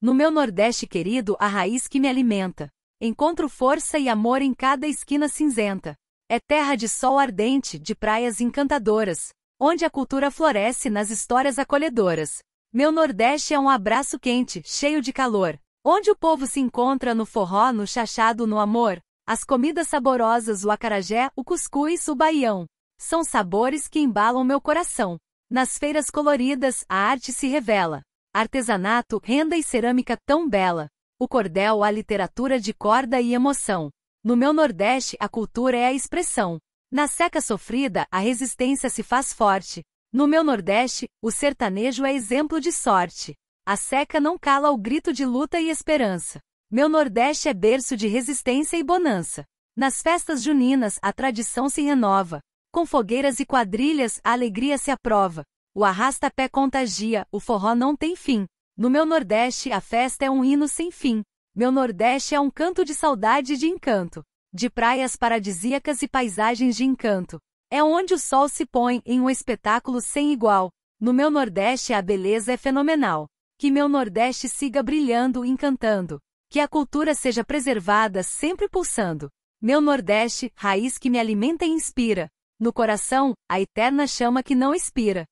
No meu Nordeste querido, a raiz que me alimenta. Encontro força e amor em cada esquina cinzenta. É terra de sol ardente, de praias encantadoras, onde a cultura floresce nas histórias acolhedoras. Meu Nordeste é um abraço quente, cheio de calor, onde o povo se encontra no forró, no chachado, no amor. As comidas saborosas, o acarajé, o cuscuz, o baião, são sabores que embalam meu coração. Nas feiras coloridas, a arte se revela artesanato, renda e cerâmica tão bela. O cordel, a literatura de corda e emoção. No meu Nordeste, a cultura é a expressão. Na seca sofrida, a resistência se faz forte. No meu Nordeste, o sertanejo é exemplo de sorte. A seca não cala o grito de luta e esperança. Meu Nordeste é berço de resistência e bonança. Nas festas juninas, a tradição se renova. Com fogueiras e quadrilhas, a alegria se aprova. O arrasta-pé contagia, o forró não tem fim. No meu Nordeste, a festa é um hino sem fim. Meu Nordeste é um canto de saudade e de encanto. De praias paradisíacas e paisagens de encanto. É onde o sol se põe em um espetáculo sem igual. No meu Nordeste, a beleza é fenomenal. Que meu Nordeste siga brilhando e encantando. Que a cultura seja preservada, sempre pulsando. Meu Nordeste, raiz que me alimenta e inspira. No coração, a eterna chama que não expira.